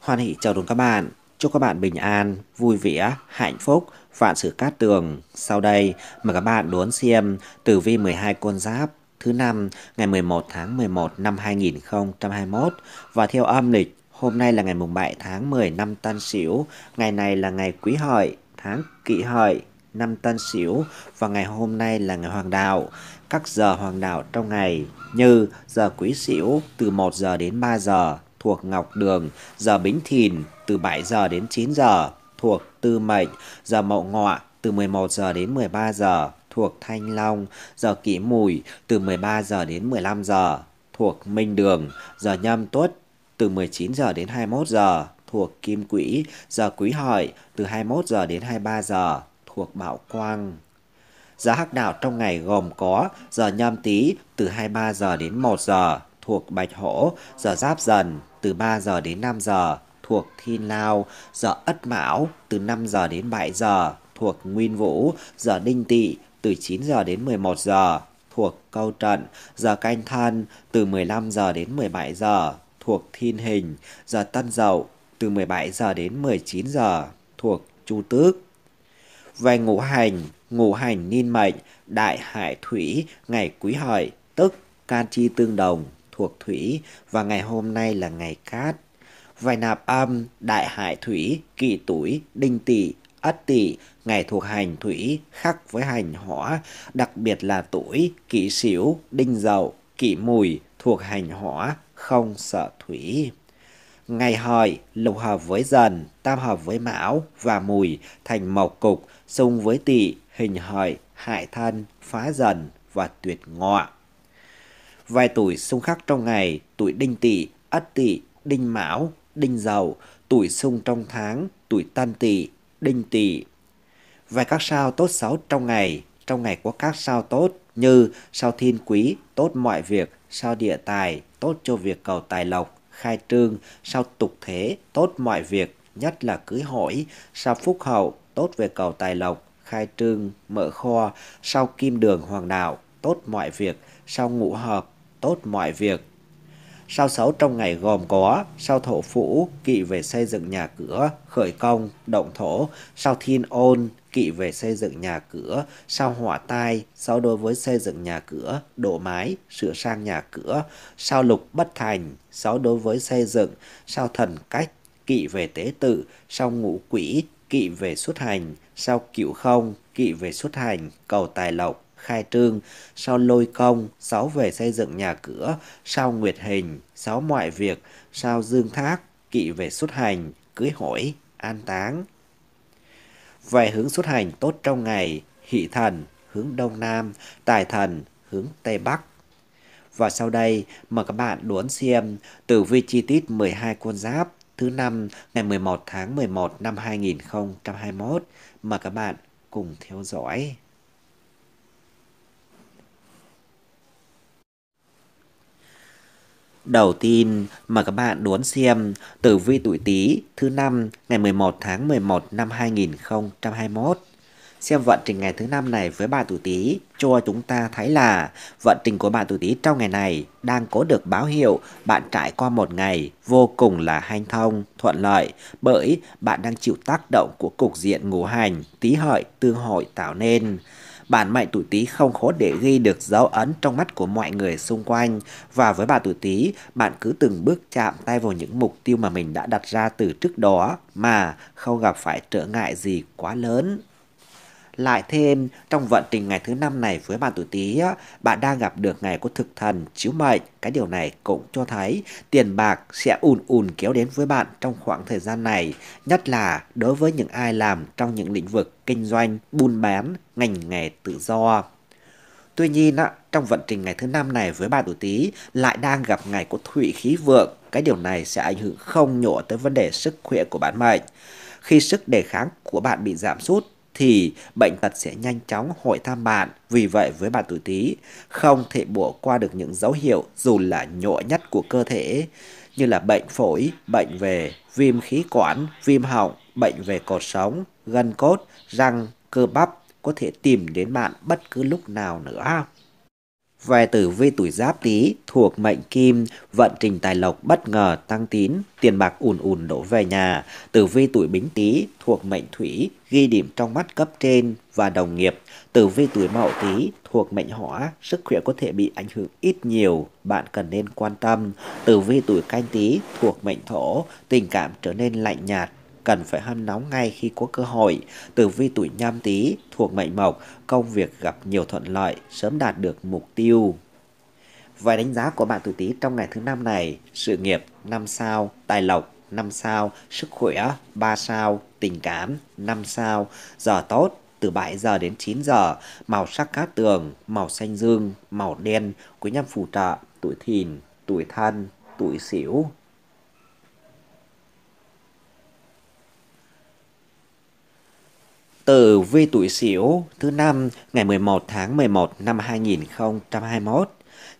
Hoan hỷ chào đón các bạn. Chúc các bạn bình an, vui vẻ, hạnh phúc, vạn sự cát tường. Sau đây, mời các bạn đón xem tử vi 12 con giáp thứ năm ngày 11 tháng 11 năm 2021 và theo âm lịch Hôm nay là ngày mùng 7 tháng 10 năm Tân Sửu, ngày này là ngày Quý Hợi, tháng Kỷ Hợi năm Tân Sửu và ngày hôm nay là ngày Hoàng đạo. Các giờ Hoàng đạo trong ngày như giờ Quý Sửu từ 1 giờ đến 3 giờ thuộc Ngọc Đường, giờ Bính Thìn từ 7 giờ đến 9 giờ thuộc Tư Mệnh, giờ Mậu Ngọ từ 11 giờ đến 13 giờ thuộc Thanh Long, giờ Kỷ Mùi từ 13 giờ đến 15 giờ thuộc Minh Đường, giờ Nhâm Tuất từ 19 giờ đến 21 giờ thuộc Kim Quỹ, giờ Quý Hợi từ 21 giờ đến 23 giờ thuộc Bảo Quang. Giá hắc đạo trong ngày gồm có giờ nhâm tý từ 23 giờ đến 1 giờ thuộc Bạch Hổ, giờ Giáp Dần từ 3 giờ đến 5 giờ thuộc Thiên Lao, giờ Ất Mão từ 5 giờ đến 7 giờ thuộc Nguyên Vũ, giờ Đinh Tỵ từ 9 giờ đến 11 giờ thuộc Câu Trận, giờ Canh Thân từ 15 giờ đến 17 giờ thuộc Thiên Hình, giờ Tân Dậu từ 17 giờ đến 19 giờ thuộc Chu Tước về ngũ hành, ngũ hành niên mệnh, đại hải thủy, ngày quý hợi, tức can chi tương đồng, thuộc thủy và ngày hôm nay là ngày cát. Về nạp âm, đại hải thủy, kỵ tuổi, đinh tỵ, ất tỵ, ngày thuộc hành thủy, khắc với hành hỏa, đặc biệt là tuổi, kỵ sửu, đinh dậu, kỵ mùi, thuộc hành hỏa, không sợ thủy. Ngày hợi, lục hợp với dần, tam hợp với mão và mùi thành mộc cục, xung với tỵ, hình hợi, hại thân, phá dần và tuyệt ngọ. Vài tuổi xung khắc trong ngày, tuổi đinh tỵ, ất tỵ, đinh mão, đinh dậu, tuổi xung trong tháng, tuổi tân tỵ, đinh tỵ. Vài các sao tốt xấu trong ngày, trong ngày có các sao tốt như sao thiên quý, tốt mọi việc, sao địa tài, tốt cho việc cầu tài lộc, khai trương, sau tục thế, tốt mọi việc, nhất là cưới hỏi, sau phúc hậu, tốt về cầu tài lộc, khai trương, mở kho, sau kim đường hoàng đạo, tốt mọi việc, sau ngũ hợp, tốt mọi việc. Sau 6 trong ngày gồm có sau thổ phủ, kỵ về xây dựng nhà cửa, khởi công, động thổ, sau thiên ôn, kỵ về xây dựng nhà cửa sau hỏa tai, sau đối với xây dựng nhà cửa, đổ mái, sửa sang nhà cửa, sau lục bất thành, sau đối với xây dựng, sau thần cách, kỵ về tế tự, sau ngũ quỷ, kỵ về xuất hành, sau cựu không, kỵ về xuất hành, cầu tài lộc, khai trương, sau lôi công, sáu về xây dựng nhà cửa, sau nguyệt hình, sáu mọi việc, sau dương thác, kỵ về xuất hành, cưới hỏi, an táng, vài hướng xuất hành tốt trong ngày, hị thần hướng đông nam, tài thần hướng tây bắc. Và sau đây, mời các bạn đuốn xem tử vi chi tiết 12 con giáp thứ năm ngày 11 tháng 11 năm 2021. mà các bạn cùng theo dõi. Đầu tiên mà các bạn đón xem tử vi tuổi Tý thứ năm ngày 11 tháng 11 năm 2021. Xem vận trình ngày thứ năm này với bạn tuổi Tý cho chúng ta thấy là vận trình của bạn tuổi Tý trong ngày này đang có được báo hiệu bạn trải qua một ngày vô cùng là hanh thông, thuận lợi bởi bạn đang chịu tác động của cục diện ngũ hành Tý hợi tương hội tạo nên bản mệnh tuổi Tý không khó để ghi được dấu ấn trong mắt của mọi người xung quanh. Và với bà tuổi Tý, bạn cứ từng bước chạm tay vào những mục tiêu mà mình đã đặt ra từ trước đó mà không gặp phải trở ngại gì quá lớn. Lại thêm, trong vận trình ngày thứ năm này với bạn tuổi Tý, bạn đang gặp được ngày của thực thần chiếu mệnh. Cái điều này cũng cho thấy tiền bạc sẽ ùn ùn kéo đến với bạn trong khoảng thời gian này, nhất là đối với những ai làm trong những lĩnh vực kinh doanh, buôn bán, ngành nghề tự do. Tuy nhiên, trong vận trình ngày thứ năm này với bạn tuổi Tý lại đang gặp ngày của thủy khí vượng. Cái điều này sẽ ảnh hưởng không nhỏ tới vấn đề sức khỏe của bạn mệnh. Khi sức đề kháng của bạn bị giảm sút, thì bệnh tật sẽ nhanh chóng hội tham bạn. Vì vậy với bạn tuổi Tý, không thể bỏ qua được những dấu hiệu dù là nhỏ nhất của cơ thể như là bệnh phổi, bệnh về viêm khí quản, viêm họng, bệnh về cột sống, gân cốt, răng, cơ bắp có thể tìm đến bạn bất cứ lúc nào nữa. Về tử vi tuổi giáp tý thuộc mệnh kim, vận trình tài lộc bất ngờ tăng tín, tiền bạc ùn ùn đổ về nhà. Tử vi tuổi bính tý thuộc mệnh thủy, ghi điểm trong mắt cấp trên và đồng nghiệp. Tử vi tuổi mậu tý thuộc mệnh hỏa, sức khỏe có thể bị ảnh hưởng ít nhiều, bạn cần nên quan tâm. Tử vi tuổi canh tý thuộc mệnh thổ, tình cảm trở nên lạnh nhạt cần phải hâm nóng ngay khi có cơ hội. từ vi tuổi nhâm tý thuộc mệnh mộc, công việc gặp nhiều thuận lợi, sớm đạt được mục tiêu. Vài đánh giá của bạn tuổi tý trong ngày thứ năm này, sự nghiệp 5 sao, tài lộc 5 sao, sức khỏe 3 sao, tình cảm 5 sao, giờ tốt từ 7 giờ đến 9 giờ, màu sắc cát tường, màu xanh dương, màu đen, quý nhân phù trợ, tuổi thìn, tuổi thân, tuổi sửu Tử vi tuổi Sửu thứ năm ngày 11 tháng 11 năm 2021.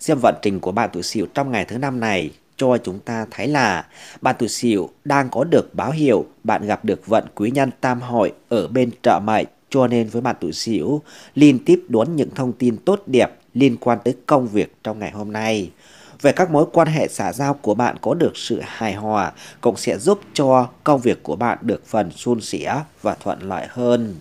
Xem vận trình của bạn tuổi Sửu trong ngày thứ năm này cho chúng ta thấy là bạn tuổi Sửu đang có được báo hiệu bạn gặp được vận quý nhân tam hội ở bên trợ mệnh cho nên với bạn tuổi Sửu liên tiếp đón những thông tin tốt đẹp liên quan tới công việc trong ngày hôm nay về các mối quan hệ xã giao của bạn có được sự hài hòa cũng sẽ giúp cho công việc của bạn được phần suôn sẻ và thuận lợi hơn.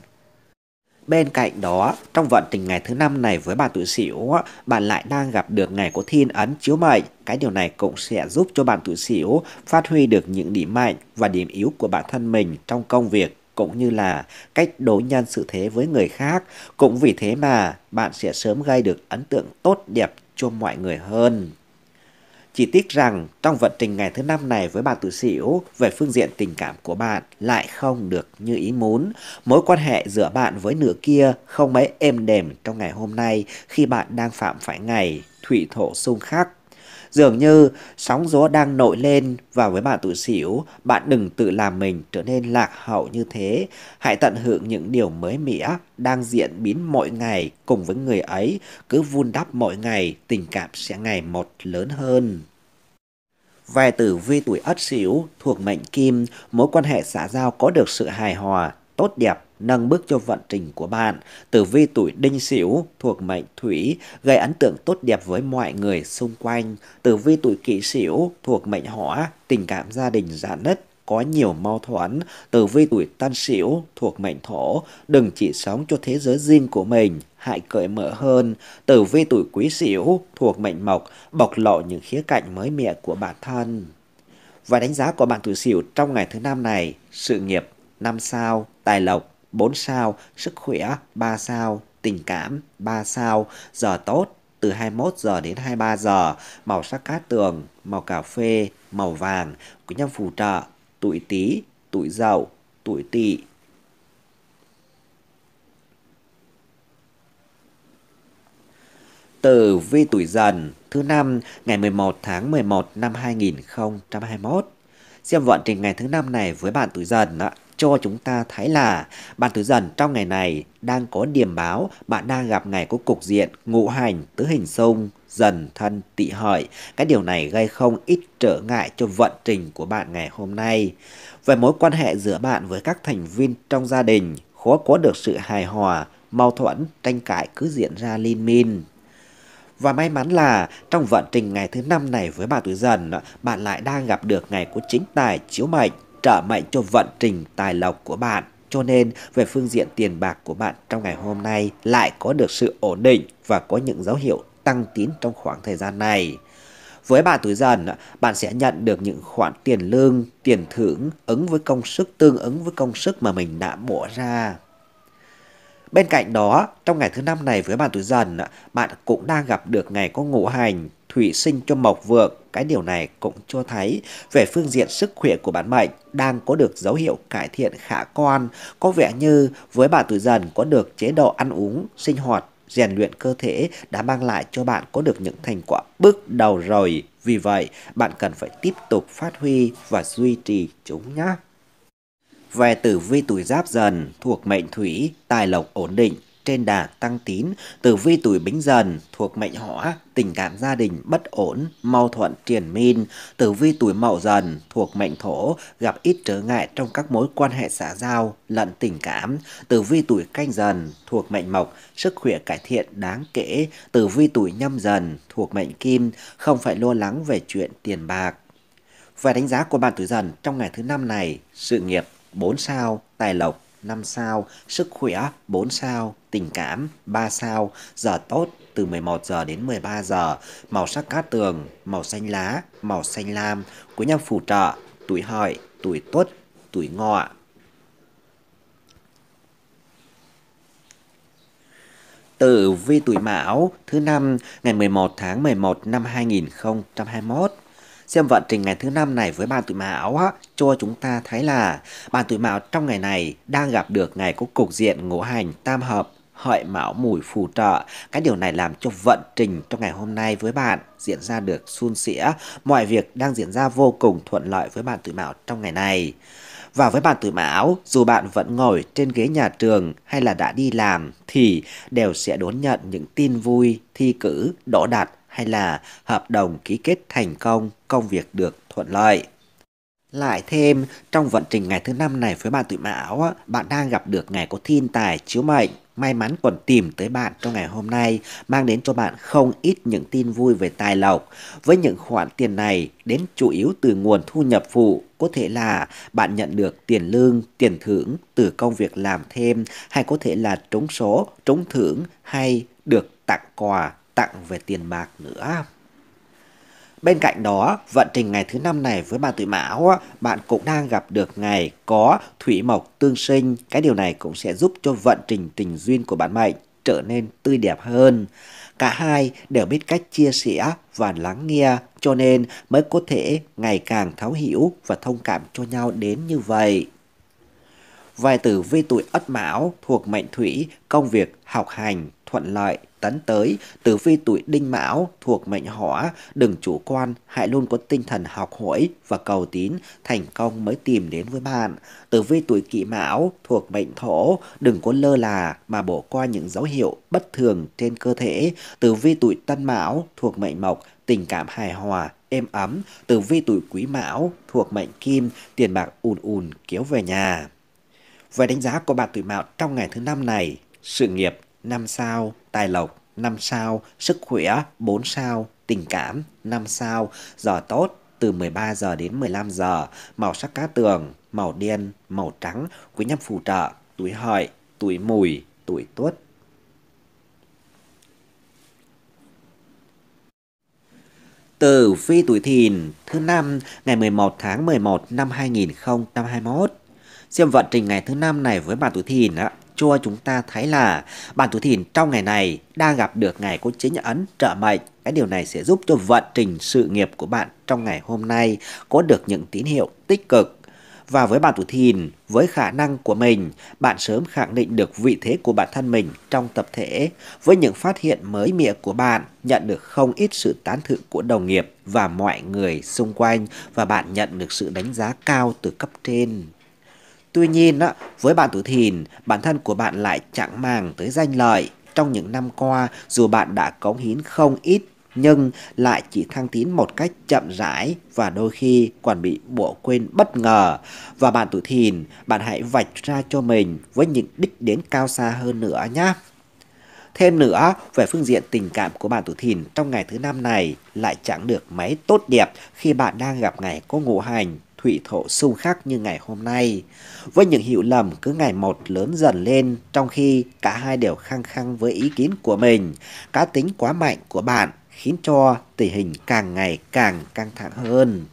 Bên cạnh đó, trong vận tình ngày thứ năm này với bạn tuổi Sửu, bạn lại đang gặp được ngày của thiên ấn chiếu mệnh. Cái điều này cũng sẽ giúp cho bạn tuổi Sửu phát huy được những điểm mạnh và điểm yếu của bản thân mình trong công việc cũng như là cách đối nhân sự thế với người khác. Cũng vì thế mà bạn sẽ sớm gây được ấn tượng tốt đẹp cho mọi người hơn. Chỉ tiếc rằng trong vận trình ngày thứ năm này với bà tự xỉu về phương diện tình cảm của bạn lại không được như ý muốn. Mối quan hệ giữa bạn với nửa kia không mấy êm đềm trong ngày hôm nay khi bạn đang phạm phải ngày thủy thổ xung khắc. Dường như sóng gió đang nổi lên và với bạn tuổi xỉu, bạn đừng tự làm mình trở nên lạc hậu như thế. Hãy tận hưởng những điều mới mẻ đang diễn biến mỗi ngày cùng với người ấy. Cứ vun đắp mỗi ngày, tình cảm sẽ ngày một lớn hơn. Về tử vi tuổi ất xỉu thuộc mệnh kim, mối quan hệ xã giao có được sự hài hòa, tốt đẹp nâng bước cho vận trình của bạn. Tử vi tuổi đinh sửu thuộc mệnh thủy gây ấn tượng tốt đẹp với mọi người xung quanh. Tử vi tuổi kỷ sửu thuộc mệnh hỏa, tình cảm gia đình giãn nứt có nhiều mâu thuẫn, tử vi tuổi tân sửu thuộc mệnh thổ, đừng chỉ sống cho thế giới riêng của mình, hãy cởi mở hơn. Tử vi tuổi quý sửu thuộc mệnh mộc, bộc lộ những khía cạnh mới mẻ của bản thân. Và đánh giá của bạn tuổi sửu trong ngày thứ năm này, sự nghiệp năm sao, tài lộc 4 sao, sức khỏe 3 sao, tình cảm 3 sao, giờ tốt từ 21 giờ đến 23 giờ, màu sắc cát tường, màu cà phê, màu vàng, quý nhân phù trợ, tuổi Tý, tuổi Dậu, tuổi Tỵ. từ vi tuổi dần thứ năm ngày 11 tháng 11 năm 2021. Xem vận trình ngày thứ năm này với bạn tuổi dần ạ cho chúng ta thấy là bạn tứ dần trong ngày này đang có điểm báo bạn đang gặp ngày của cục diện ngũ hành tứ hình xung dần thân tị hợi. Cái điều này gây không ít trở ngại cho vận trình của bạn ngày hôm nay. Về mối quan hệ giữa bạn với các thành viên trong gia đình, khó có được sự hài hòa, mâu thuẫn, tranh cãi cứ diễn ra liên miên. Và may mắn là trong vận trình ngày thứ năm này với bạn tuổi dần, bạn lại đang gặp được ngày của chính tài chiếu mệnh trợ mệnh cho vận trình tài lộc của bạn. Cho nên về phương diện tiền bạc của bạn trong ngày hôm nay lại có được sự ổn định và có những dấu hiệu tăng tín trong khoảng thời gian này. Với bạn tuổi dần, bạn sẽ nhận được những khoản tiền lương, tiền thưởng ứng với công sức tương ứng với công sức mà mình đã bỏ ra. Bên cạnh đó, trong ngày thứ năm này với bạn tuổi dần, bạn cũng đang gặp được ngày có ngũ hành, thủy sinh cho mộc vượng. Cái điều này cũng cho thấy về phương diện sức khỏe của bản mệnh đang có được dấu hiệu cải thiện khả quan. Có vẻ như với bạn tuổi dần có được chế độ ăn uống, sinh hoạt, rèn luyện cơ thể đã mang lại cho bạn có được những thành quả bước đầu rồi. Vì vậy, bạn cần phải tiếp tục phát huy và duy trì chúng nhé về tử vi tuổi giáp dần thuộc mệnh thủy, tài lộc ổn định, trên đà tăng tín, tử vi tuổi bính dần thuộc mệnh hỏa, tình cảm gia đình bất ổn, mau thuận triền min, tử vi tuổi mậu dần thuộc mệnh thổ, gặp ít trở ngại trong các mối quan hệ xã giao, lẫn tình cảm, tử vi tuổi canh dần thuộc mệnh mộc, sức khỏe cải thiện đáng kể, tử vi tuổi nhâm dần thuộc mệnh kim, không phải lo lắng về chuyện tiền bạc. về đánh giá của bạn tuổi dần trong ngày thứ năm này, sự nghiệp 4 sao, tài lộc 5 sao, sức khỏe 4 sao, tình cảm 3 sao, giờ tốt từ 11 giờ đến 13 giờ, màu sắc cát tường, màu xanh lá, màu xanh lam, của nhân phù trợ, tuổi hợi, tuổi tuất, tuổi ngọ. Tử vi tuổi Mão thứ năm ngày 11 tháng 11 năm 2021 xem vận trình ngày thứ năm này với bạn tuổi mão á, cho chúng ta thấy là bạn tuổi mão trong ngày này đang gặp được ngày có cục diện ngũ hành tam hợp hợi mão mùi phù trợ. Cái điều này làm cho vận trình trong ngày hôm nay với bạn diễn ra được suôn sẻ. Mọi việc đang diễn ra vô cùng thuận lợi với bạn tuổi mão trong ngày này. Và với bạn tuổi mão, dù bạn vẫn ngồi trên ghế nhà trường hay là đã đi làm thì đều sẽ đón nhận những tin vui, thi cử, đỗ đạt hay là hợp đồng ký kết thành công, công việc được thuận lợi. Lại thêm, trong vận trình ngày thứ năm này với bạn tuổi mão, bạn đang gặp được ngày có thiên tài chiếu mệnh, may mắn còn tìm tới bạn trong ngày hôm nay, mang đến cho bạn không ít những tin vui về tài lộc. Với những khoản tiền này, đến chủ yếu từ nguồn thu nhập phụ, có thể là bạn nhận được tiền lương, tiền thưởng từ công việc làm thêm, hay có thể là trúng số, trúng thưởng hay được tặng quà tặng về tiền bạc nữa. Bên cạnh đó, vận trình ngày thứ năm này với bạn tuổi mão, bạn cũng đang gặp được ngày có thủy mộc tương sinh. Cái điều này cũng sẽ giúp cho vận trình tình duyên của bạn mệnh trở nên tươi đẹp hơn. Cả hai đều biết cách chia sẻ và lắng nghe cho nên mới có thể ngày càng thấu hiểu và thông cảm cho nhau đến như vậy. Vài tử vi tuổi ất mão thuộc mệnh thủy, công việc, học hành, thuận lợi, tấn tới, tử vi tuổi đinh mão thuộc mệnh hỏa, đừng chủ quan, hãy luôn có tinh thần học hỏi và cầu tín, thành công mới tìm đến với bạn. Tử vi tuổi kỷ mão thuộc mệnh thổ, đừng có lơ là mà bỏ qua những dấu hiệu bất thường trên cơ thể. Tử vi tuổi tân mão thuộc mệnh mộc, tình cảm hài hòa, êm ấm. Tử vi tuổi quý mão thuộc mệnh kim, tiền bạc ùn ùn kéo về nhà. Về đánh giá của bạn tuổi mão trong ngày thứ năm này, sự nghiệp 5 sao, tài lộc 5 sao, sức khỏe 4 sao, tình cảm 5 sao, giờ tốt từ 13 giờ đến 15 giờ, màu sắc cá tường, màu đen, màu trắng, quý nhân phù trợ, tuổi hợi, tuổi mùi, tuổi tuất. từ phi tuổi thìn thứ năm ngày 11 tháng 11 năm 2021. Xem vận trình ngày thứ năm này với bạn tuổi thìn ạ cho chúng ta thấy là bản tuổi thìn trong ngày này đang gặp được ngày có chính ấn trợ mệnh. Cái điều này sẽ giúp cho vận trình sự nghiệp của bạn trong ngày hôm nay có được những tín hiệu tích cực. Và với bạn tuổi thìn, với khả năng của mình, bạn sớm khẳng định được vị thế của bản thân mình trong tập thể. Với những phát hiện mới mẻ của bạn, nhận được không ít sự tán thưởng của đồng nghiệp và mọi người xung quanh và bạn nhận được sự đánh giá cao từ cấp trên. Tuy nhiên, với bạn tuổi thìn, bản thân của bạn lại chẳng màng tới danh lợi. Trong những năm qua, dù bạn đã cống hiến không ít, nhưng lại chỉ thăng tiến một cách chậm rãi và đôi khi còn bị bộ quên bất ngờ. Và bạn tuổi thìn, bạn hãy vạch ra cho mình với những đích đến cao xa hơn nữa nhé. Thêm nữa, về phương diện tình cảm của bạn tuổi thìn trong ngày thứ năm này lại chẳng được mấy tốt đẹp khi bạn đang gặp ngày có ngũ hành thủy thổ xung khắc như ngày hôm nay. Với những hiểu lầm cứ ngày một lớn dần lên, trong khi cả hai đều khăng khăng với ý kiến của mình, cá tính quá mạnh của bạn khiến cho tình hình càng ngày càng căng thẳng hơn.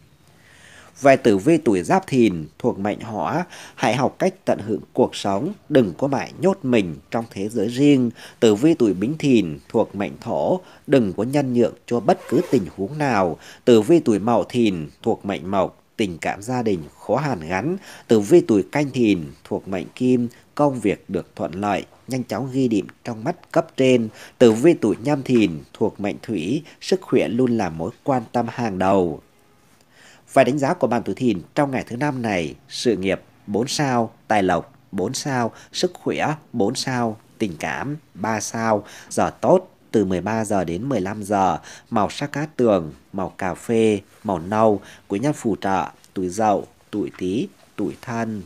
Về tử vi tuổi giáp thìn thuộc mệnh hỏa, hãy học cách tận hưởng cuộc sống, đừng có mãi nhốt mình trong thế giới riêng. Tử vi tuổi bính thìn thuộc mệnh thổ, đừng có nhân nhượng cho bất cứ tình huống nào. Tử vi tuổi mậu thìn thuộc mệnh mộc, tình cảm gia đình khó hàn gắn, từ vi tuổi canh thìn thuộc mệnh kim, công việc được thuận lợi, nhanh chóng ghi điểm trong mắt cấp trên. từ vi tuổi nhâm thìn thuộc mệnh thủy, sức khỏe luôn là mối quan tâm hàng đầu. Vài đánh giá của bạn tuổi thìn trong ngày thứ năm này, sự nghiệp 4 sao, tài lộc 4 sao, sức khỏe 4 sao, tình cảm 3 sao, giờ tốt từ 13 giờ đến 15 giờ, màu sắc cát tường, màu cà phê, màu nâu, quý nhân phù trợ, tuổi dậu, tuổi tý, tuổi thân,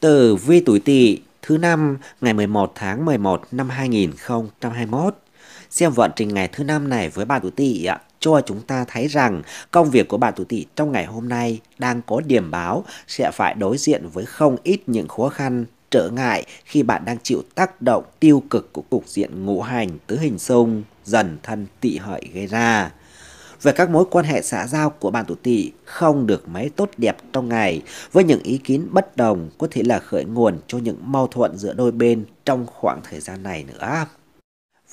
Tử vi tuổi Tỵ thứ năm ngày 11 tháng 11 năm 2021. Xem vận trình ngày thứ năm này với bạn tuổi tỵ cho chúng ta thấy rằng công việc của bạn tuổi tỵ trong ngày hôm nay đang có điểm báo sẽ phải đối diện với không ít những khó khăn trở ngại khi bạn đang chịu tác động tiêu cực của cục diện ngũ hành tứ hình xung dần thân tỵ hợi gây ra về các mối quan hệ xã giao của bạn tuổi tỵ không được mấy tốt đẹp trong ngày với những ý kiến bất đồng có thể là khởi nguồn cho những mâu thuẫn giữa đôi bên trong khoảng thời gian này nữa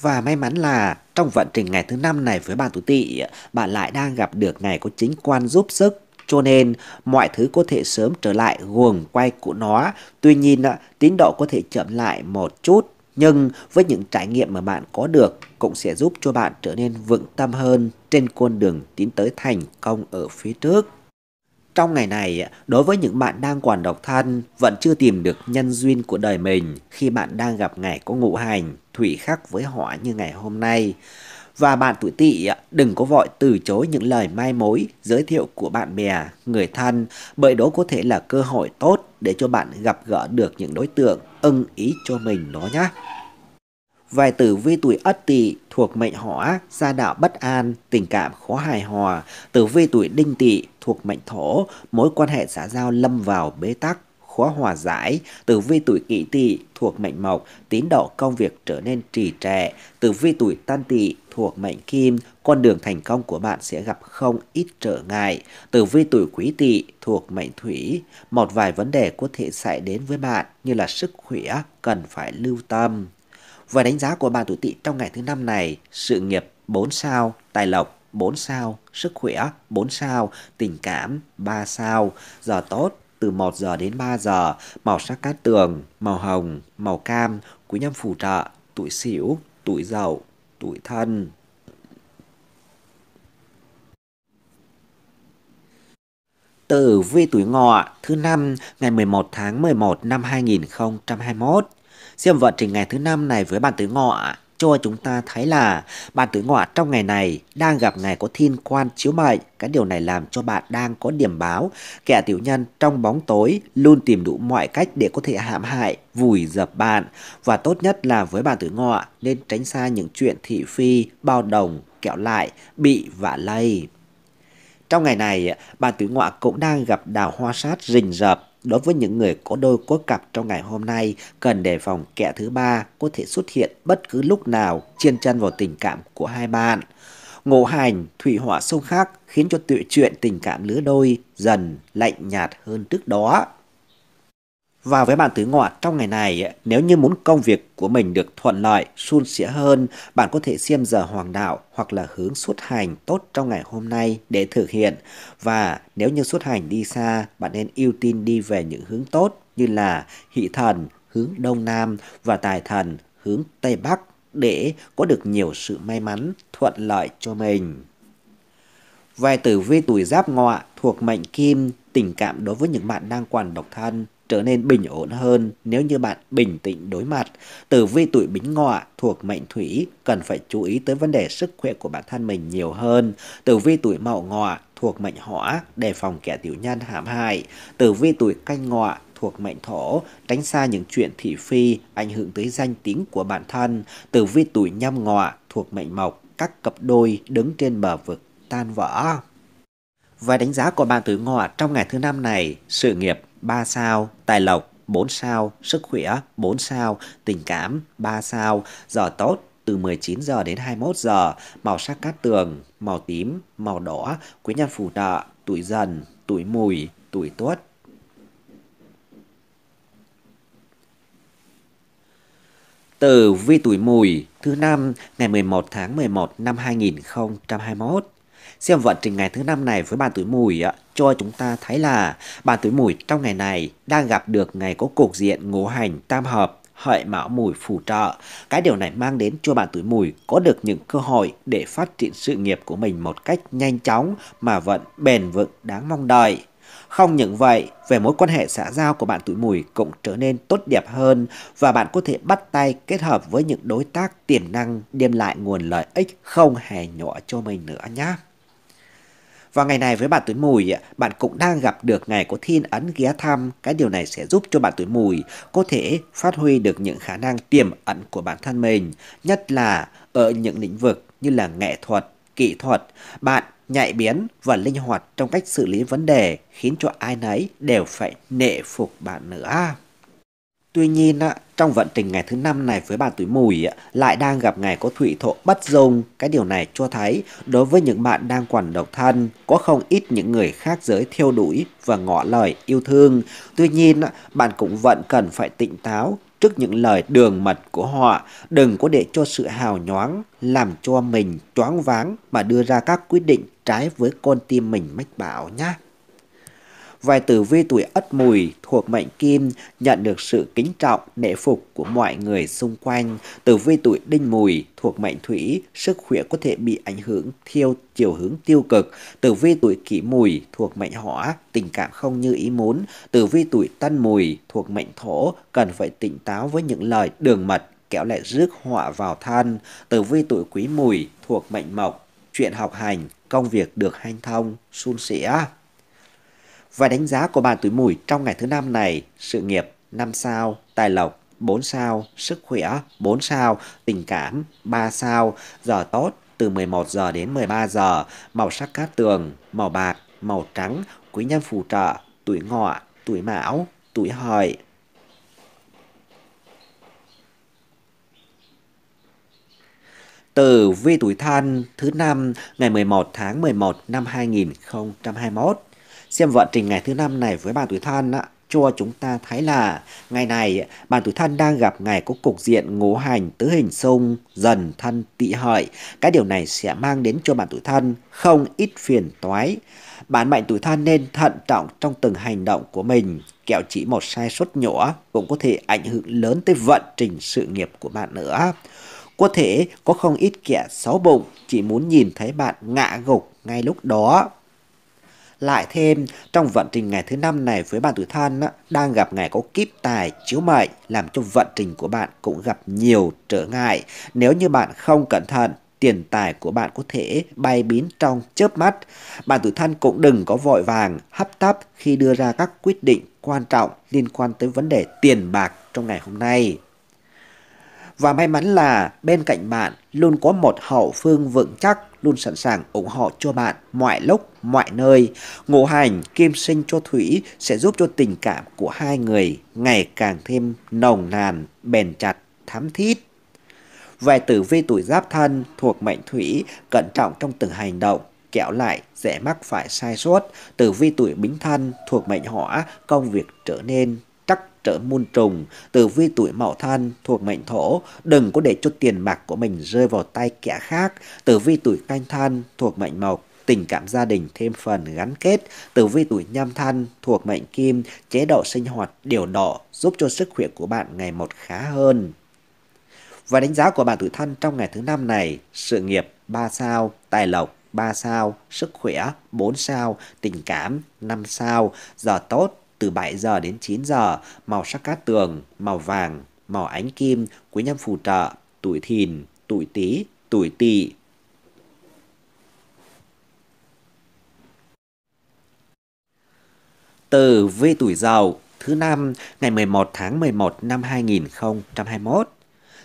và may mắn là trong vận trình ngày thứ năm này với bạn tuổi tỵ, bạn lại đang gặp được ngày có chính quan giúp sức cho nên mọi thứ có thể sớm trở lại guồng quay của nó. Tuy nhiên, tiến độ có thể chậm lại một chút, nhưng với những trải nghiệm mà bạn có được cũng sẽ giúp cho bạn trở nên vững tâm hơn trên con đường tiến tới thành công ở phía trước. Trong ngày này, đối với những bạn đang còn độc thân, vẫn chưa tìm được nhân duyên của đời mình khi bạn đang gặp ngày có ngũ hành, thủy khắc với họa như ngày hôm nay. Và bạn tuổi tỵ đừng có vội từ chối những lời mai mối, giới thiệu của bạn bè, người thân, bởi đó có thể là cơ hội tốt để cho bạn gặp gỡ được những đối tượng ưng ý cho mình đó nhé. Vài tử vi tuổi ất tỵ thuộc mệnh hỏa, gia đạo bất an, tình cảm khó hài hòa. Tử vi tuổi đinh tỵ thuộc mệnh thổ, mối quan hệ xã giao lâm vào bế tắc khó hòa giải, tử vi tuổi kỷ tỵ thuộc mệnh mộc, tín độ công việc trở nên trì trệ, tử vi tuổi tân tỵ thuộc mệnh kim, con đường thành công của bạn sẽ gặp không ít trở ngại. Tử vi tuổi quý tỵ thuộc mệnh thủy, một vài vấn đề có thể xảy đến với bạn như là sức khỏe cần phải lưu tâm. Và đánh giá của bà tuổi tỵ trong ngày thứ năm này, sự nghiệp 4 sao, tài lộc 4 sao, sức khỏe 4 sao, tình cảm 3 sao, giờ tốt từ 1 giờ đến 3 giờ, màu sắc cát tường, màu hồng, màu cam, quý nhân phù trợ, tuổi sửu tuổi dậu, tuổi thân. Tử vi tuổi ngọ thứ năm ngày 11 tháng 11 năm 2021 Xem vận trình ngày thứ năm này với bàn tứ ngọ cho chúng ta thấy là bạn tứ ngọ trong ngày này đang gặp ngày có thiên quan chiếu mệnh. Cái điều này làm cho bạn đang có điểm báo kẻ tiểu nhân trong bóng tối luôn tìm đủ mọi cách để có thể hãm hại, vùi dập bạn. Và tốt nhất là với bạn tứ ngọ nên tránh xa những chuyện thị phi, bao đồng, kẹo lại, bị vạ lây. Trong ngày này, bạn tứ ngọ cũng đang gặp đào hoa sát rình rập Đối với những người có đôi có cặp trong ngày hôm nay, cần đề phòng kẻ thứ ba có thể xuất hiện bất cứ lúc nào chiên chân vào tình cảm của hai bạn. Ngộ hành, thủy họa sâu khác khiến cho tự chuyện tình cảm lứa đôi dần lạnh nhạt hơn trước đó. Và với bạn tứ ngọ trong ngày này, nếu như muốn công việc của mình được thuận lợi, suôn sẻ hơn, bạn có thể xem giờ hoàng đạo hoặc là hướng xuất hành tốt trong ngày hôm nay để thực hiện. Và nếu như xuất hành đi xa, bạn nên ưu tiên đi về những hướng tốt như là hỷ thần hướng đông nam và tài thần hướng tây bắc để có được nhiều sự may mắn thuận lợi cho mình. vài tử vi tuổi giáp ngọ thuộc mệnh kim, tình cảm đối với những bạn đang còn độc thân trở nên bình ổn hơn nếu như bạn bình tĩnh đối mặt. Tử vi tuổi bính ngọ thuộc mệnh thủy cần phải chú ý tới vấn đề sức khỏe của bản thân mình nhiều hơn. Tử vi tuổi mậu ngọ thuộc mệnh hỏa đề phòng kẻ tiểu nhân hãm hại. Tử vi tuổi canh ngọ thuộc mệnh thổ, tránh xa những chuyện thị phi ảnh hưởng tới danh tiếng của bản thân. Tử vi tuổi nhâm ngọ thuộc mệnh mộc, các cặp đôi đứng trên bờ vực tan vỡ. Và đánh giá của bạn tử ngọ trong ngày thứ năm này, sự nghiệp 3 sao, tài lộc 4 sao, sức khỏe 4 sao, tình cảm 3 sao, giờ tốt từ 19 giờ đến 21 giờ, màu sắc cát tường, màu tím, màu đỏ, quý nhân phù trợ, tuổi dần, tuổi mùi, tuổi tuất. Từ vi tuổi mùi thứ năm ngày 11 tháng 11 năm 2021. Xem vận trình ngày thứ năm này với bàn tuổi mùi cho chúng ta thấy là bàn tuổi mùi trong ngày này đang gặp được ngày có cục diện ngũ hành tam hợp hợi mão mùi phù trợ. Cái điều này mang đến cho bạn tuổi mùi có được những cơ hội để phát triển sự nghiệp của mình một cách nhanh chóng mà vẫn bền vững đáng mong đợi. Không những vậy, về mối quan hệ xã giao của bạn tuổi mùi cũng trở nên tốt đẹp hơn và bạn có thể bắt tay kết hợp với những đối tác tiềm năng đem lại nguồn lợi ích không hề nhỏ cho mình nữa nhé và ngày này với bạn tuổi mùi, bạn cũng đang gặp được ngày có thiên ấn ghé thăm. Cái điều này sẽ giúp cho bạn tuổi mùi có thể phát huy được những khả năng tiềm ẩn của bản thân mình, nhất là ở những lĩnh vực như là nghệ thuật, kỹ thuật. Bạn nhạy biến và linh hoạt trong cách xử lý vấn đề khiến cho ai nấy đều phải nệ phục bạn nữa. Tuy nhiên, trong vận trình ngày thứ năm này với bạn tuổi mùi lại đang gặp ngày có thủy thổ bất dung. Cái điều này cho thấy đối với những bạn đang quản độc thân, có không ít những người khác giới thiêu đuổi và ngỏ lời yêu thương. Tuy nhiên, bạn cũng vẫn cần phải tỉnh táo trước những lời đường mật của họ, đừng có để cho sự hào nhoáng làm cho mình choáng váng mà đưa ra các quyết định trái với con tim mình mách bảo nhé. Vài tử vi tuổi ất mùi thuộc mệnh kim nhận được sự kính trọng, nể phục của mọi người xung quanh. Tử vi tuổi đinh mùi thuộc mệnh thủy, sức khỏe có thể bị ảnh hưởng theo chiều hướng tiêu cực. Tử vi tuổi kỷ mùi thuộc mệnh hỏa, tình cảm không như ý muốn. Tử vi tuổi tân mùi thuộc mệnh thổ, cần phải tỉnh táo với những lời đường mật kéo lại rước họa vào thân. Tử vi tuổi quý mùi thuộc mệnh mộc, chuyện học hành, công việc được hanh thông, suôn sẻ. Và đánh giá của bạn tuổi mùi trong ngày thứ năm này, sự nghiệp 5 sao, tài lộc 4 sao, sức khỏe 4 sao, tình cảm 3 sao, giờ tốt từ 11 giờ đến 13 giờ, màu sắc cát tường, màu bạc, màu trắng, quý nhân phù trợ, tuổi ngọ, tuổi mão, tuổi hợi, từ vi tuổi thân thứ năm ngày 11 tháng 11 năm 2021. Xem vận trình ngày thứ năm này với bạn tuổi thân á, cho chúng ta thấy là ngày này bạn tuổi thân đang gặp ngày có cục diện ngũ hành tứ hình xung dần thân tị hợi cái điều này sẽ mang đến cho bạn tuổi thân không ít phiền toái Bạn mệnh tuổi thân nên thận trọng trong từng hành động của mình kẹo chỉ một sai sót nhỏ cũng có thể ảnh hưởng lớn tới vận trình sự nghiệp của bạn nữa có thể có không ít kẻ xấu bụng chỉ muốn nhìn thấy bạn ngã gục ngay lúc đó lại thêm, trong vận trình ngày thứ năm này với bạn tuổi thân đang gặp ngày có kíp tài chiếu mệnh làm cho vận trình của bạn cũng gặp nhiều trở ngại. Nếu như bạn không cẩn thận, tiền tài của bạn có thể bay biến trong chớp mắt. Bạn tuổi thân cũng đừng có vội vàng, hấp tấp khi đưa ra các quyết định quan trọng liên quan tới vấn đề tiền bạc trong ngày hôm nay. Và may mắn là bên cạnh bạn luôn có một hậu phương vững chắc luôn sẵn sàng ủng hộ cho bạn mọi lúc, mọi nơi. Ngũ hành, kim sinh cho thủy sẽ giúp cho tình cảm của hai người ngày càng thêm nồng nàn, bền chặt, thắm thiết. Về tử vi tuổi giáp thân thuộc mệnh thủy, cẩn trọng trong từng hành động, kẹo lại dễ mắc phải sai sót. Tử vi tuổi bính thân thuộc mệnh hỏa, công việc trở nên trở muôn trùng, tử vi tuổi mậu thân thuộc mệnh thổ, đừng có để cho tiền bạc của mình rơi vào tay kẻ khác, tử vi tuổi canh thân thuộc mệnh mộc, tình cảm gia đình thêm phần gắn kết, tử vi tuổi nhâm thân thuộc mệnh kim, chế độ sinh hoạt điều độ giúp cho sức khỏe của bạn ngày một khá hơn. Và đánh giá của bạn tuổi thân trong ngày thứ năm này, sự nghiệp 3 sao, tài lộc 3 sao, sức khỏe 4 sao, tình cảm 5 sao, giờ tốt từ 7 giờ đến 9 giờ, màu sắc cát tường, màu vàng, màu ánh kim, quý nhân phù trợ, tuổi thìn, tuổi tý, tuổi tỵ. Từ vi tuổi giàu thứ năm ngày 11 tháng 11 năm 2021.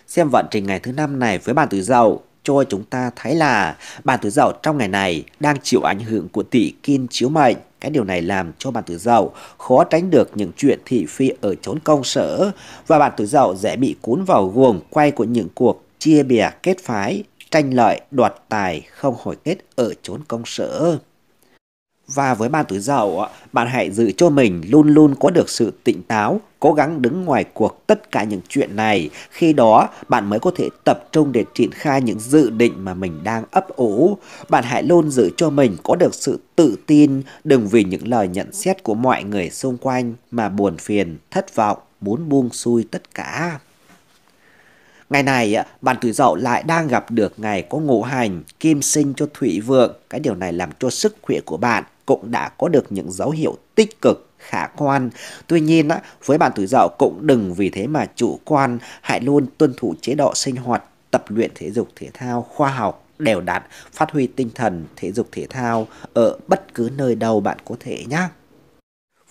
Xem vận trình ngày thứ năm này với bạn tuổi giàu cho chúng ta thấy là bạn tuổi giàu trong ngày này đang chịu ảnh hưởng của tỷ kim chiếu mệnh cái điều này làm cho bạn tuổi dậu khó tránh được những chuyện thị phi ở chốn công sở và bạn tuổi dậu dễ bị cuốn vào guồng quay của những cuộc chia bè kết phái, tranh lợi, đoạt tài không hồi kết ở chốn công sở. Và với ban tuổi dậu, bạn hãy giữ cho mình luôn luôn có được sự tỉnh táo, cố gắng đứng ngoài cuộc tất cả những chuyện này. Khi đó, bạn mới có thể tập trung để triển khai những dự định mà mình đang ấp ủ. Bạn hãy luôn giữ cho mình có được sự tự tin, đừng vì những lời nhận xét của mọi người xung quanh mà buồn phiền, thất vọng, muốn buông xuôi tất cả. Ngày này, bạn tuổi dậu lại đang gặp được ngày có ngũ hành, kim sinh cho thủy vượng. Cái điều này làm cho sức khỏe của bạn cũng đã có được những dấu hiệu tích cực khả quan. Tuy nhiên, với bạn tuổi dậu cũng đừng vì thế mà chủ quan, hãy luôn tuân thủ chế độ sinh hoạt, tập luyện thể dục thể thao khoa học đều đặn, phát huy tinh thần thể dục thể thao ở bất cứ nơi đâu bạn có thể nhé.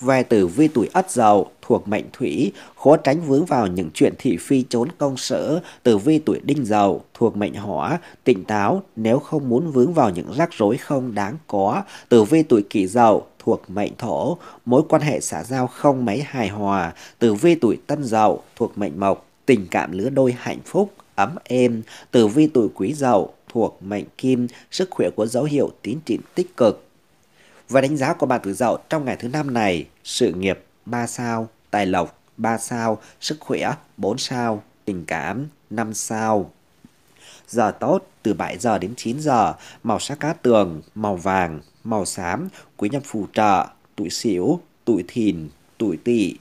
Về tử vi tuổi ất dậu thuộc mệnh thủy, khó tránh vướng vào những chuyện thị phi trốn công sở, tử vi tuổi đinh dậu thuộc mệnh hỏa, tỉnh táo nếu không muốn vướng vào những rắc rối không đáng có, tử vi tuổi kỷ dậu thuộc mệnh thổ, mối quan hệ xã giao không mấy hài hòa, tử vi tuổi tân dậu thuộc mệnh mộc, tình cảm lứa đôi hạnh phúc, ấm êm, tử vi tuổi quý dậu thuộc mệnh kim, sức khỏe có dấu hiệu tiến triển tích cực. Và đánh giá của bạn tuổi dậu trong ngày thứ năm này sự nghiệp 3 sao, tài lộc 3 sao, sức khỏe 4 sao, tình cảm 5 sao. Giờ tốt từ 7 giờ đến 9 giờ, màu sắc cá tường, màu vàng, màu xám, quý nhân phù trợ, tuổi xỉu, tuổi thìn, tuổi tỵ.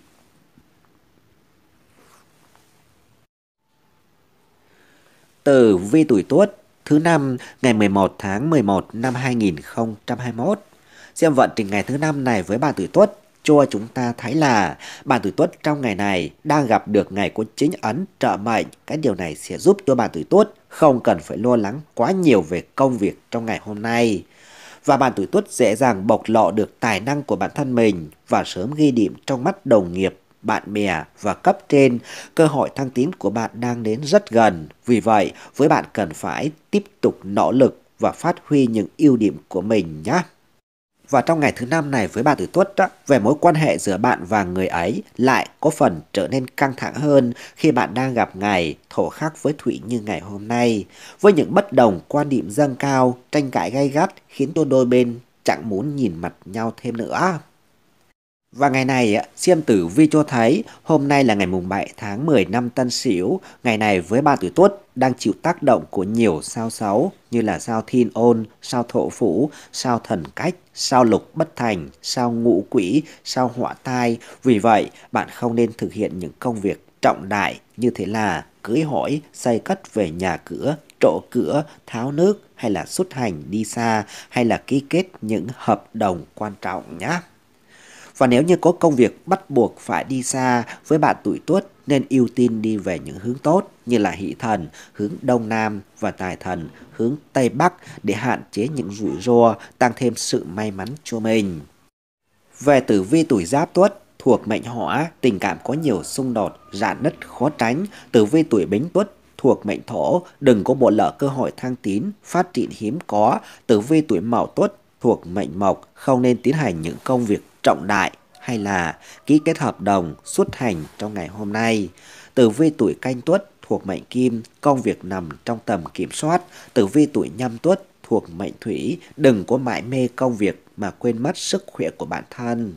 từ vi tuổi tuất thứ năm ngày 11 tháng 11 năm 2021. Xem vận trình ngày thứ năm này với bà tuổi tuất cho chúng ta thấy là bạn tuổi tuất trong ngày này đang gặp được ngày của chính ấn trợ mệnh. Cái điều này sẽ giúp cho bạn tuổi tuất không cần phải lo lắng quá nhiều về công việc trong ngày hôm nay. Và bạn tuổi tuất dễ dàng bộc lộ được tài năng của bản thân mình và sớm ghi điểm trong mắt đồng nghiệp bạn bè và cấp trên, cơ hội thăng tiến của bạn đang đến rất gần. Vì vậy, với bạn cần phải tiếp tục nỗ lực và phát huy những ưu điểm của mình nhé và trong ngày thứ năm này với bà Tử Tuất đó về mối quan hệ giữa bạn và người ấy lại có phần trở nên căng thẳng hơn khi bạn đang gặp ngày thổ khắc với thủy như ngày hôm nay. Với những bất đồng quan điểm dâng cao, tranh cãi gay gắt khiến đôi đôi bên chẳng muốn nhìn mặt nhau thêm nữa. Và ngày này, Diêm Tử Vi cho thấy hôm nay là ngày mùng 7 tháng 10 năm Tân Sửu, ngày này với ba tuổi Tuất đang chịu tác động của nhiều sao xấu như là sao Thiên Ôn, sao Thổ Phủ, sao Thần Cách, sao Lục Bất Thành, sao Ngũ Quỷ, sao Họa Tai. Vì vậy, bạn không nên thực hiện những công việc trọng đại như thế là cưới hỏi, xây cất về nhà cửa, trộ cửa, tháo nước hay là xuất hành đi xa hay là ký kết những hợp đồng quan trọng nhé. Và nếu như có công việc bắt buộc phải đi xa với bạn tuổi tuất nên ưu tiên đi về những hướng tốt như là hỷ thần, hướng đông nam và tài thần, hướng tây bắc để hạn chế những rủi ro, tăng thêm sự may mắn cho mình. Về tử vi tuổi giáp tuất, thuộc mệnh hỏa, tình cảm có nhiều xung đột, rạn nứt khó tránh, tử vi tuổi bính tuất thuộc mệnh thổ, đừng có bỏ lỡ cơ hội thăng tín, phát triển hiếm có, tử vi tuổi mậu tuất thuộc mệnh mộc, không nên tiến hành những công việc trọng đại hay là ký kết hợp đồng xuất hành trong ngày hôm nay. Tử vi tuổi canh tuất thuộc mệnh kim, công việc nằm trong tầm kiểm soát. Tử vi tuổi nhâm tuất thuộc mệnh thủy, đừng có mãi mê công việc mà quên mất sức khỏe của bản thân.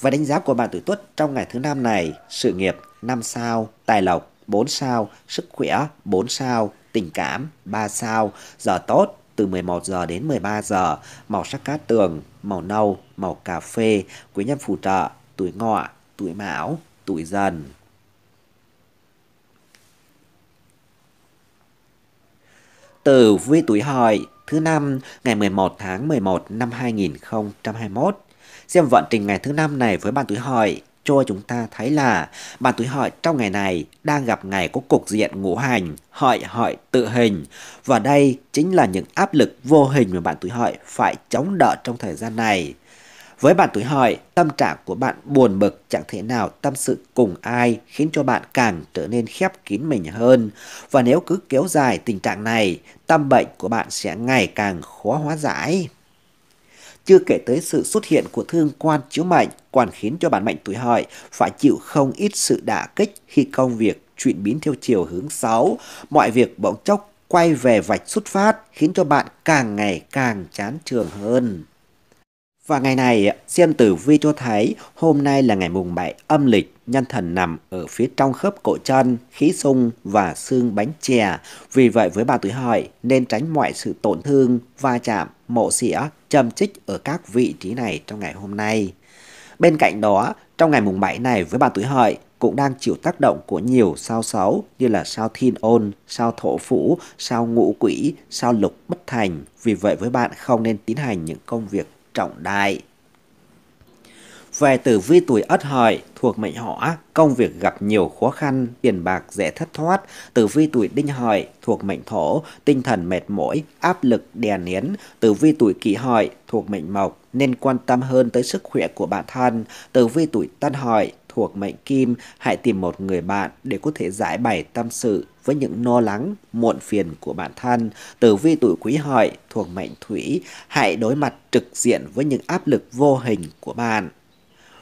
Và đánh giá của bạn tuổi tuất trong ngày thứ năm này, sự nghiệp 5 sao, tài lộc 4 sao, sức khỏe 4 sao, tình cảm 3 sao, giờ tốt từ 11 giờ đến 13 giờ, màu sắc cát tường, màu nâu, màu cà phê, quý nhân phù trợ, tuổi ngọ, tuổi mão, tuổi dần. từ vi tuổi hợi thứ năm ngày 11 tháng 11 năm 2021. Xem vận trình ngày thứ năm này với bạn tuổi hợi cho chúng ta thấy là bản tuổi hợi trong ngày này đang gặp ngày có cục diện ngũ hành, hợi hợi tự hình. Và đây chính là những áp lực vô hình mà bạn tuổi hợi phải chống đỡ trong thời gian này. Với bạn tuổi hợi, tâm trạng của bạn buồn bực chẳng thể nào tâm sự cùng ai khiến cho bạn càng trở nên khép kín mình hơn. Và nếu cứ kéo dài tình trạng này, tâm bệnh của bạn sẽ ngày càng khó hóa giải chưa kể tới sự xuất hiện của thương quan chiếu mệnh còn khiến cho bản mệnh tuổi hợi phải chịu không ít sự đả kích khi công việc chuyển biến theo chiều hướng xấu, mọi việc bỗng chốc quay về vạch xuất phát khiến cho bạn càng ngày càng chán trường hơn. Và ngày này, xem tử vi cho thấy hôm nay là ngày mùng 7 âm lịch, nhân thần nằm ở phía trong khớp cổ chân, khí sung và xương bánh chè. Vì vậy với bà tuổi hợi nên tránh mọi sự tổn thương, va chạm, mộ xỉa châm chích ở các vị trí này trong ngày hôm nay. Bên cạnh đó, trong ngày mùng 7 này với bạn tuổi hợi cũng đang chịu tác động của nhiều sao xấu như là sao thiên ôn, sao thổ phủ, sao ngũ quỷ, sao lục bất thành. Vì vậy với bạn không nên tiến hành những công việc trọng đại. Về tử vi tuổi ất hợi thuộc mệnh hỏa, công việc gặp nhiều khó khăn, tiền bạc dễ thất thoát. Tử vi tuổi đinh hợi thuộc mệnh thổ, tinh thần mệt mỏi, áp lực đè nén. Tử vi tuổi kỷ hợi thuộc mệnh mộc nên quan tâm hơn tới sức khỏe của bản thân. Tử vi tuổi tân hợi thuộc mệnh kim, hãy tìm một người bạn để có thể giải bày tâm sự với những lo no lắng, muộn phiền của bản thân. Tử vi tuổi quý hợi thuộc mệnh thủy, hãy đối mặt trực diện với những áp lực vô hình của bạn.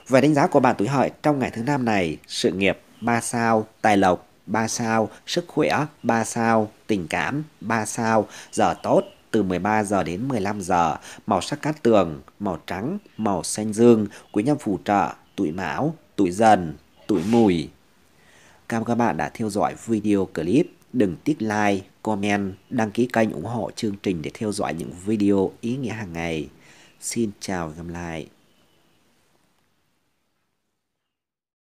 Về đánh giá của bạn tuổi hợi trong ngày thứ năm này, sự nghiệp 3 sao, tài lộc 3 sao, sức khỏe 3 sao, tình cảm 3 sao, giờ tốt từ 13 giờ đến 15 giờ, màu sắc cát tường, màu trắng, màu xanh dương, quý nhân phù trợ, tuổi mão, tuổi dần, tuổi mùi. Cảm ơn các bạn đã theo dõi video clip. Đừng tiếc like, comment, đăng ký kênh ủng hộ chương trình để theo dõi những video ý nghĩa hàng ngày. Xin chào và gặp lại.